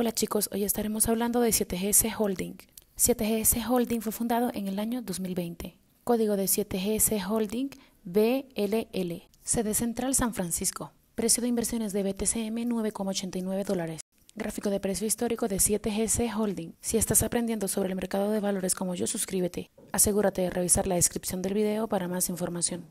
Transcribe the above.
Hola chicos, hoy estaremos hablando de 7GS Holding. 7GS Holding fue fundado en el año 2020. Código de 7GS Holding BLL. Sede Central San Francisco. Precio de inversiones de BTCM 9,89 dólares. Gráfico de precio histórico de 7 gs Holding. Si estás aprendiendo sobre el mercado de valores como yo, suscríbete. Asegúrate de revisar la descripción del video para más información.